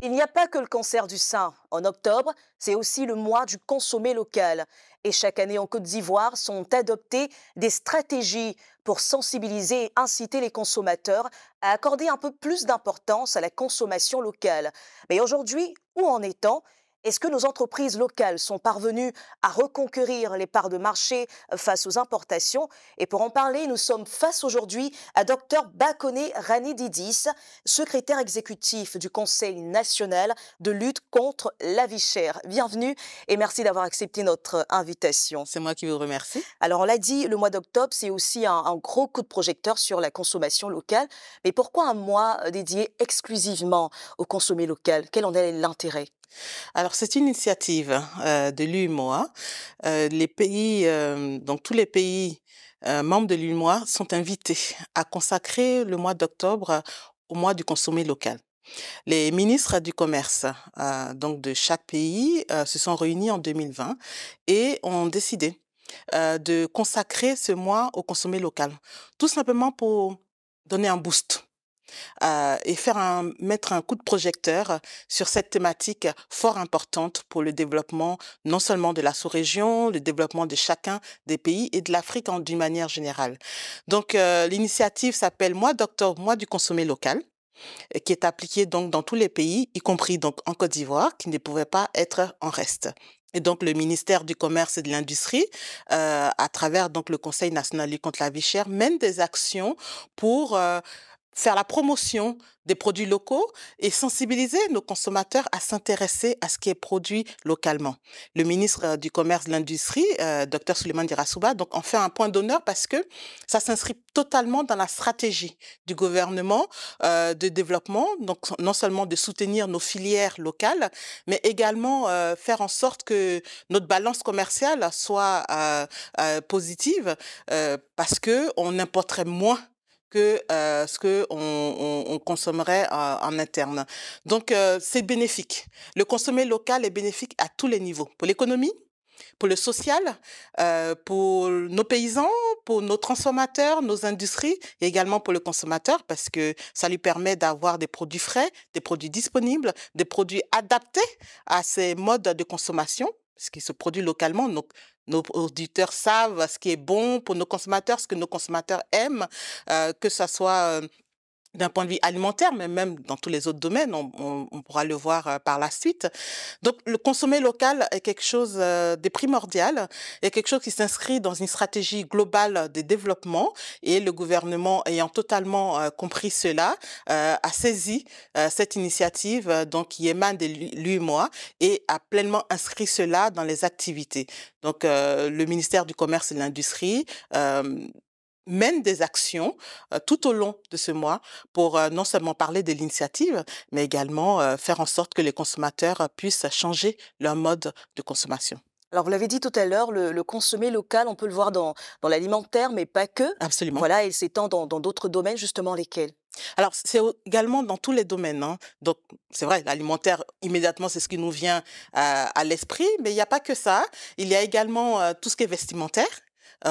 Il n'y a pas que le cancer du sein. En octobre, c'est aussi le mois du consommé local. Et chaque année en Côte d'Ivoire sont adoptées des stratégies pour sensibiliser et inciter les consommateurs à accorder un peu plus d'importance à la consommation locale. Mais aujourd'hui, où en est-on est-ce que nos entreprises locales sont parvenues à reconquérir les parts de marché euh, face aux importations Et pour en parler, nous sommes face aujourd'hui à Dr Rani Didis, secrétaire exécutif du Conseil national de lutte contre la vie chère. Bienvenue et merci d'avoir accepté notre euh, invitation. C'est moi qui vous remercie. Alors on l'a dit, le mois d'octobre, c'est aussi un, un gros coup de projecteur sur la consommation locale. Mais pourquoi un mois euh, dédié exclusivement au consommé local Quel en est l'intérêt alors c'est une initiative euh, de l'UMOA. Euh, les pays, euh, tous les pays membres de l'UMOA sont invités à consacrer le mois d'octobre au mois du consommé local. Les ministres du commerce donc de chaque pays se sont réunis en 2020 et ont décidé de consacrer ce mois au consommé local, tout simplement pour donner un boost euh, et faire un, mettre un coup de projecteur sur cette thématique fort importante pour le développement non seulement de la sous-région, le développement de chacun des pays et de l'Afrique d'une manière générale. Donc euh, l'initiative s'appelle Moi Docteur, Moi du consommé Local qui est appliquée donc dans tous les pays, y compris donc en Côte d'Ivoire, qui ne pouvait pas être en reste. Et donc le ministère du Commerce et de l'Industrie, euh, à travers donc le Conseil national contre la vie chère, mène des actions pour faire la promotion des produits locaux et sensibiliser nos consommateurs à s'intéresser à ce qui est produit localement. Le ministre euh, du Commerce et de l'Industrie, euh, docteur Dr Souleymane Dirasouba, donc en fait un point d'honneur parce que ça s'inscrit totalement dans la stratégie du gouvernement euh, de développement, donc non seulement de soutenir nos filières locales, mais également faire en sorte que notre balance commerciale soit positive parce qu'on on importerait moins que euh, ce que on, consommerait euh, en interne. Donc euh, c'est bénéfique. Le consommer local est bénéfique à tous les niveaux, pour l'économie, pour le social, pour nos paysans, pour nos transformateurs, nos industries, et également pour le consommateur parce que ça lui permet d'avoir des produits frais, des produits disponibles, des produits adaptés à ses modes de consommation ce qui se produit localement. Donc, nos auditeurs savent ce qui est bon pour nos consommateurs, ce que nos consommateurs aiment, euh, que ce soit euh, d'un point de vue alimentaire, mais même dans tous les autres domaines, on, pourra le voir euh, par la suite. Donc le consommer local est quelque chose euh, de primordial, est quelque chose qui s'inscrit dans une stratégie globale de développement et le gouvernement ayant totalement euh, compris cela a saisi cette initiative donc qui émane de l'UMOA et a pleinement inscrit cela dans les activités. Donc le ministère du Commerce et de l'Industrie mène des actions euh, tout au long de ce mois pour euh, non seulement parler de l'initiative, mais également euh, faire en sorte que les consommateurs puissent changer leur mode de consommation. Alors, vous l'avez dit tout à l'heure, le, consommer local, on peut le voir dans, dans l'alimentaire, mais pas que. Absolument. Voilà, il s'étend dans d'autres domaines, justement lesquels alors, c'est également dans tous les domaines. Hein. Donc, c'est vrai, l'alimentaire, immédiatement, c'est ce qui nous vient à l'esprit, mais il n'y a pas que ça. Il y a également tout ce qui est vestimentaire.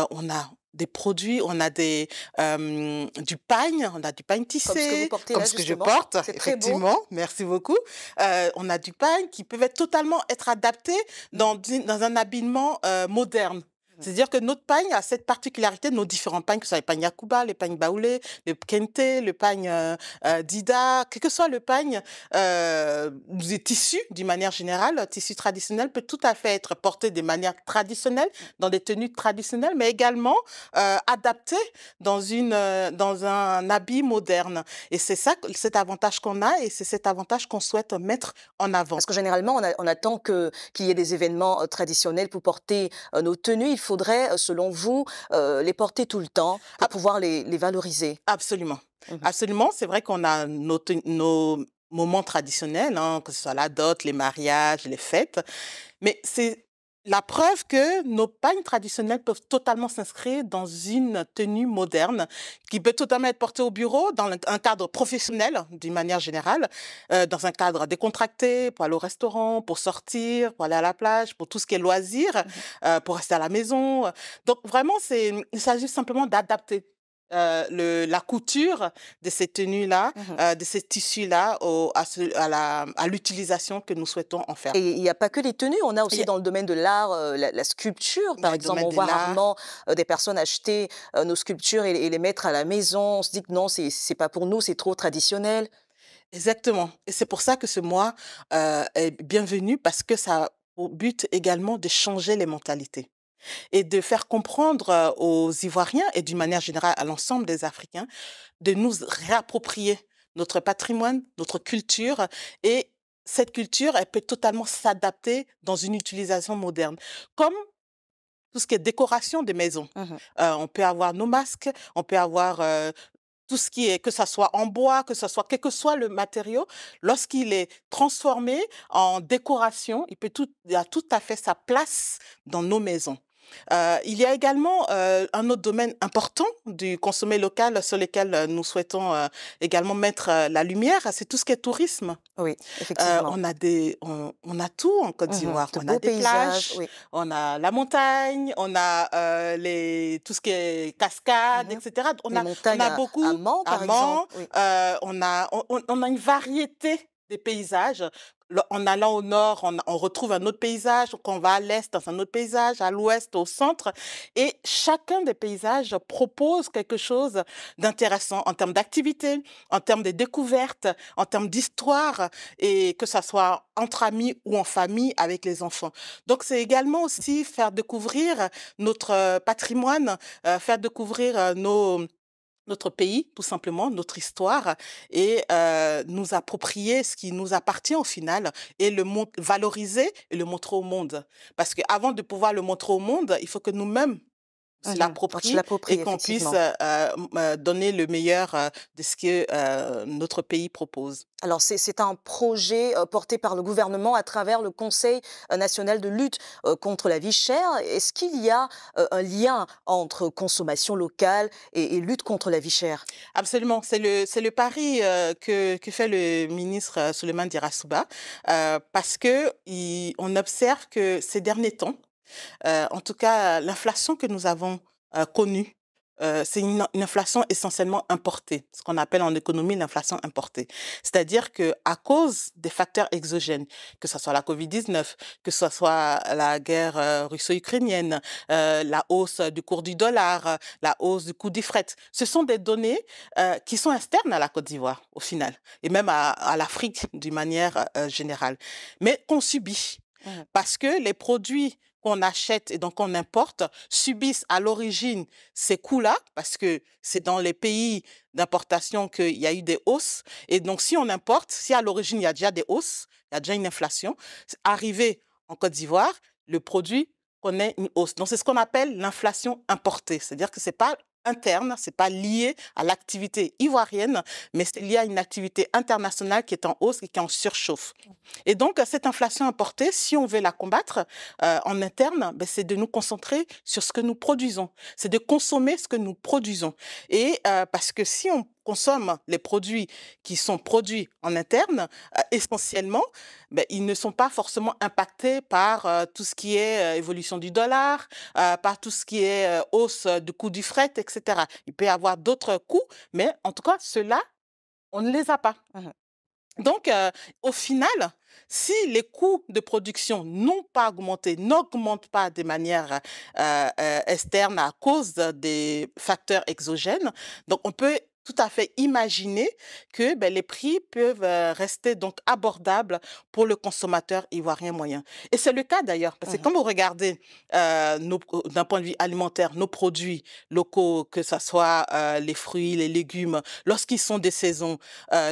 on a des produits, on a des, euh, du pagne, on a du pagne tissé, comme ce que, je porte, effectivement, merci beaucoup. Euh, on a du pagne qui peut être totalement être adapté dans, dans un habillement euh, moderne. C'est-à-dire que notre pagne a cette particularité, nos différents pagnes, que ce soit les pagnes Yakuba, les pagnes Baoulé, le Kente, le pagne euh, euh, Dida, quel que soit le pagne, euh, est tissus, d'une manière générale, tissu traditionnel peut tout à fait être porté de manière traditionnelle, mm. dans des tenues traditionnelles, mais également euh, adapté dans, une, dans un habit moderne. Et c'est ça, cet avantage qu'on a et c'est cet avantage qu'on souhaite mettre en avant. Parce que généralement, on, attend qu'il y ait des événements traditionnels pour porter nos tenues faudrait, euh, selon vous, euh, les porter tout le temps à ah pouvoir les, valoriser Absolument. Mmh Absolument. C'est vrai qu'on a nos, moments traditionnels, hein, que ce soit la dot, les mariages, les fêtes. Mais c'est la preuve que nos pagnes traditionnelles peuvent totalement s'inscrire dans une tenue moderne qui peut totalement être portée au bureau, dans un cadre professionnel d'une manière générale, euh, dans un cadre décontracté, pour aller au restaurant, pour sortir, pour aller à la plage, pour tout ce qui est loisir, mmh euh, pour rester à la maison. Donc vraiment, c'est, il s'agit simplement d'adapter euh, le, la couture de ces tenues-là, mmh euh, de ces tissus-là, à, à l'utilisation que nous souhaitons en faire. Et il n'y a pas que les tenues, on a aussi dans le domaine de l'art, euh, la, sculpture, par exemple. On voit rarement des personnes acheter nos sculptures et, les mettre à la maison. On se dit que non, c'est pas pour nous, c'est trop traditionnel. Exactement. Et c'est pour ça que ce mois est bienvenu parce que ça a pour but également de changer les mentalités et de faire comprendre euh, aux Ivoiriens et d'une manière générale à l'ensemble des Africains de nous réapproprier notre patrimoine, notre culture et cette culture, elle peut totalement s'adapter dans une utilisation moderne. Comme tout ce qui est décoration des maisons. Mmh euh, on peut avoir nos masques, on peut avoir euh, tout ce qui est, que ce soit en bois, que ce soit, quel que soit le matériau, lorsqu'il est transformé en décoration, il peut tout, il a tout à fait sa place dans nos maisons. Euh, il y a également euh, un autre domaine important du consommer local sur lequel euh, nous souhaitons également mettre la lumière, c'est tout ce qui est tourisme. Oui, effectivement. on a des, on, a tout en Côte mmh d'Ivoire. on a des plages, on a la montagne, on a les, tout ce qui est cascades, mmh etc. On a, on a, beaucoup. À, par exemple. on a, on, on a une variété des paysages en allant au nord, on, retrouve un autre paysage, qu'on va à l'est dans un autre paysage, à l'ouest, au centre. Et chacun des paysages propose quelque chose d'intéressant en termes d'activité, en termes de découvertes, en termes d'histoire, et que ça soit entre amis ou en famille avec les enfants. Donc c'est également aussi faire découvrir notre euh, patrimoine, euh, faire découvrir euh, nos notre pays, tout simplement, notre histoire, et euh, nous approprier ce qui nous appartient au final, et le valoriser et le montrer au monde. Parce qu'avant de pouvoir le montrer au monde, il faut que nous-mêmes, et qu'on puisse euh, euh, donner le meilleur euh, de ce que notre pays propose. Alors c'est un projet porté par le gouvernement à travers le Conseil national de lutte contre la vie chère. Est-ce qu'il y a un lien entre consommation locale et, lutte contre la vie chère Absolument, c'est le, le pari que, fait le ministre Souleymane Dirasouba parce que on observe que ces derniers temps, euh, en tout cas, l'inflation que nous avons euh, connue, euh, c'est une, inflation essentiellement importée, ce qu'on appelle en économie l'inflation importée. C'est-à-dire que à cause des facteurs exogènes, que ce soit la Covid-19, que ce soit la guerre russo-ukrainienne, la hausse du cours du dollar, la hausse du coût du fret, ce sont des données qui sont externes à la Côte d'Ivoire au final, et même à, l'Afrique d'une manière générale, mais qu'on subit. Mmh. Parce que les produits qu'on achète et donc on importe subissent à l'origine ces coûts-là, parce que c'est dans les pays d'importation qu'il y a eu des hausses. Et donc, si on importe, si à l'origine il y a déjà des hausses, il y a déjà une inflation, arrivé en Côte d'Ivoire, le produit connaît une hausse. Donc, c'est ce qu'on appelle l'inflation importée. C'est-à-dire que ce n'est pas interne, c'est pas lié à l'activité ivoirienne, mais c'est lié à une activité internationale qui est en hausse et qui en surchauffe. Et donc, cette inflation importée, si on veut la combattre euh, en interne, ben, c'est de nous concentrer sur ce que nous produisons, c'est de consommer ce que nous produisons. Et euh, parce que si on consomme les produits qui sont produits en interne, euh, essentiellement, ben, ils ne sont pas forcément impactés par tout ce qui est évolution du dollar, par tout ce qui est hausse du coût du fret, etc. Il peut y avoir d'autres coûts, mais en tout cas, ceux-là, on ne les a pas. Mmh donc, euh, au final, si les coûts de production n'ont pas augmenté, n'augmentent pas de manière euh, euh, externe à cause des facteurs exogènes, donc on peut tout à fait imaginer que ben, les prix peuvent euh, rester donc abordables pour le consommateur ivoirien moyen. Et c'est le cas d'ailleurs, parce que mmh quand vous regardez euh, euh, d'un point de vue alimentaire nos produits locaux, que ce soit les fruits, les légumes, lorsqu'ils sont des saisons,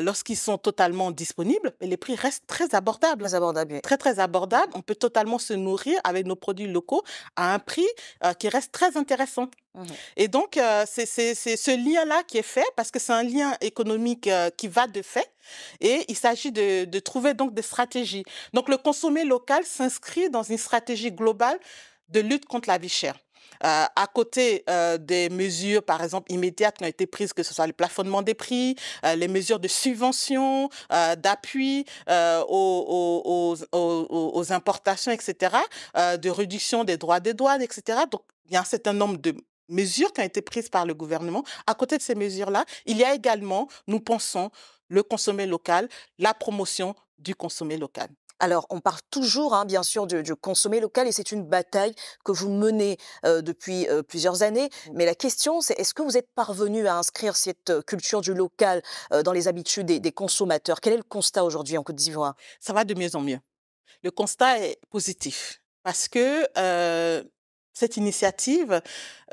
lorsqu'ils sont totalement disponibles, ben, les prix restent très abordables. Très abordables. Très très mmh abordables. On peut totalement se nourrir avec nos produits locaux à un prix qui reste très intéressant. Mmh et donc, euh, c'est ce lien-là qui est fait parce que c'est un lien économique euh, qui va de fait. Et il s'agit de, de, trouver donc des stratégies. Donc, le consommer local s'inscrit dans une stratégie globale de lutte contre la vie chère. Euh, à côté des mesures, par exemple, immédiates qui ont été prises, que ce soit le plafonnement des prix, les mesures de subvention, d'appui aux, aux, aux, aux, importations, etc., de réduction des droits des douanes, etc. Donc, il y a un certain nombre de mesures qui ont été prises par le gouvernement. À côté de ces mesures-là, il y a également, nous pensons, le consommé local, la promotion du consommé local. Alors, on parle toujours, hein, bien sûr, du, consommé consommer local et c'est une bataille que vous menez euh, depuis euh, plusieurs années. Mm. Mais la question, c'est est-ce que vous êtes parvenu à inscrire cette euh, culture du local dans les habitudes des consommateurs Quel est le constat aujourd'hui en Côte d'Ivoire Ça va de mieux en mieux. Le constat est positif parce que cette initiative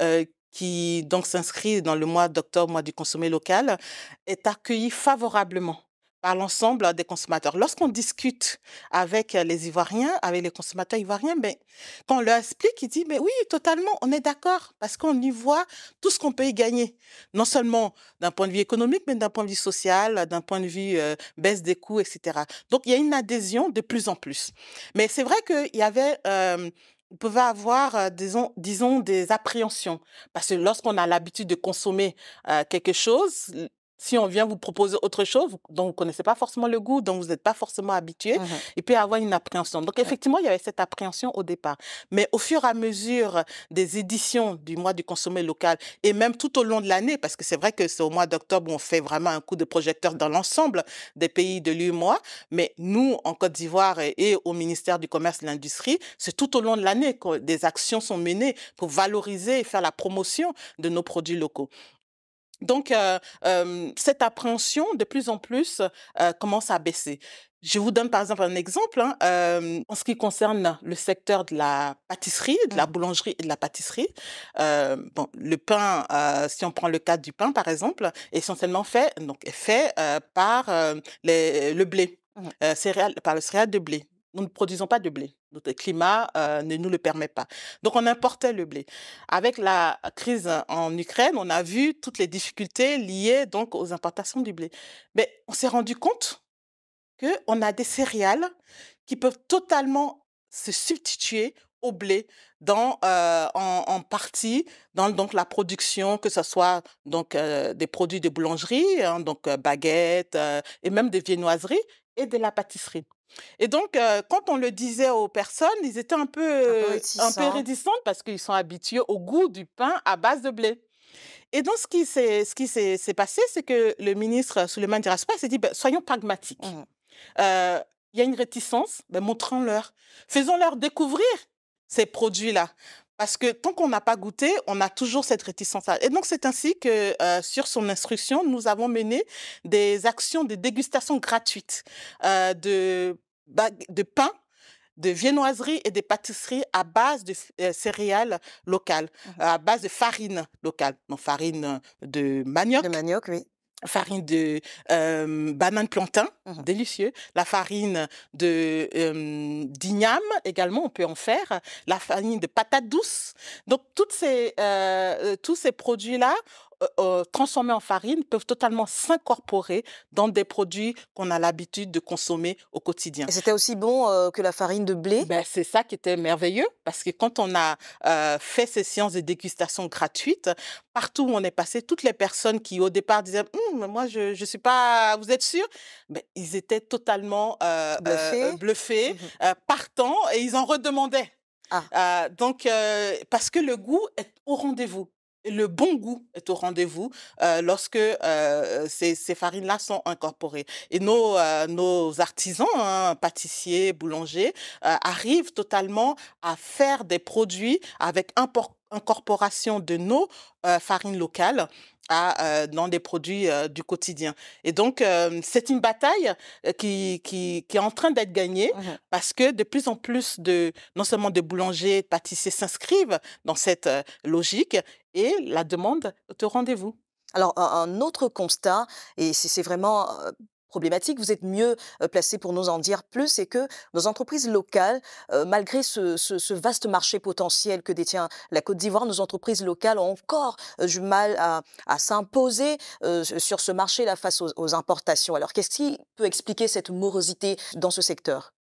euh, qui donc s'inscrit dans le mois d'octobre, mois du consommé local, est accueillie favorablement par l'ensemble des consommateurs. Lorsqu'on discute avec les Ivoiriens, avec les consommateurs ivoiriens, ben, quand on leur explique, ils disent, mais oui, totalement, on est d'accord, parce qu'on y voit tout ce qu'on peut y gagner, non seulement d'un point de vue économique, mais d'un point de vue social, d'un point de vue euh, baisse des coûts, etc. Donc, il y a une adhésion de plus en plus. Mais c'est vrai qu'il y avait... Euh, pouvez avoir, disons, des appréhensions. Parce que lorsqu'on a l'habitude de consommer quelque chose, si on vient vous proposer autre chose dont vous ne connaissez pas forcément le goût, dont vous n'êtes pas forcément habitué, mmh il peut y avoir une appréhension. Donc effectivement, il y avait cette appréhension au départ. Mais au fur et à mesure des éditions du mois du consommé local et même tout au long de l'année, parce que c'est vrai que c'est au mois d'octobre où on fait vraiment un coup de projecteur dans l'ensemble des pays de l'UMOA, mais nous, en Côte d'Ivoire et, au ministère du Commerce et de l'Industrie, c'est tout au long de l'année que des actions sont menées pour valoriser et faire la promotion de nos produits locaux. Donc, euh, euh, cette appréhension, de plus en plus, euh, commence à baisser. Je vous donne par exemple un exemple hein, en ce qui concerne le secteur de la pâtisserie, de la mmh. boulangerie et de la pâtisserie. le pain, si on prend le cas du pain par exemple, est essentiellement fait donc par le blé. Mmh. céréales, par le céréale de blé nous ne produisons pas de blé. Notre climat euh, ne nous le permet pas. Donc on importait le blé. Avec la crise en Ukraine, on a vu toutes les difficultés liées donc aux importations du blé. Mais on s'est rendu compte qu'on a des céréales qui peuvent totalement se substituer au blé dans, euh, en, partie dans donc, la production, que ce soit donc, euh, des produits de boulangerie, hein, donc baguettes et même des viennoiseries, et de la pâtisserie. Et donc, euh, quand on le disait aux personnes, ils étaient un peu, euh, réticents parce qu'ils sont habitués au goût du pain à base de blé. Et donc, ce qui s'est passé, c'est que le ministre Souleymane Diraspa s'est dit bah, soyons pragmatiques. Mmh. Euh, il y a une réticence, ben montrons-leur. Faisons-leur découvrir ces produits-là. Parce que tant qu'on n'a pas goûté, on a toujours cette réticence. Et donc c'est ainsi que euh, sur son instruction, nous avons mené des actions de dégustation gratuite euh, de, de pain de viennoiseries et des pâtisseries à base de euh, céréales locales, mmh à base de farine locale, non farine de manioc. De manioc, oui farine de euh, banane plantain, mmh délicieux. La farine de d'igname également, on peut en faire. La farine de patate douce. Donc toutes ces, tous ces produits-là, euh, euh, transformés en farine peuvent totalement s'incorporer dans des produits qu'on a l'habitude de consommer au quotidien. Et c'était aussi bon euh, que la farine de blé ben, C'est ça qui était merveilleux, parce que quand on a fait ces séances de dégustation gratuites, partout où on est passé, toutes les personnes qui au départ disaient hum, Moi, je ne suis pas, vous êtes sûr ben, Ils étaient totalement bluffés, mmh Partant, et ils en redemandaient. Ah. donc, parce que le goût est au rendez-vous le bon goût est au rendez-vous euh, lorsque euh, ces, farines-là sont incorporées. Et nos, euh, nos artisans, hein, pâtissiers, boulangers, arrivent totalement à faire des produits avec incorporation de nos farines locales. dans des produits du quotidien. Et donc, c'est une bataille qui, est en train d'être gagnée mmh parce que de plus en plus de, non seulement de boulangers, pâtissiers s'inscrivent dans cette logique et la demande de rendez-vous. Alors un autre constat, et c'est vraiment problématique, vous êtes mieux placé pour nous en dire plus, c'est que nos entreprises locales, malgré ce, vaste marché potentiel que détient la Côte d'Ivoire, nos entreprises locales ont encore du mal à, s'imposer sur ce marché-là face aux importations. Alors qu'est-ce qui peut expliquer cette morosité dans ce secteur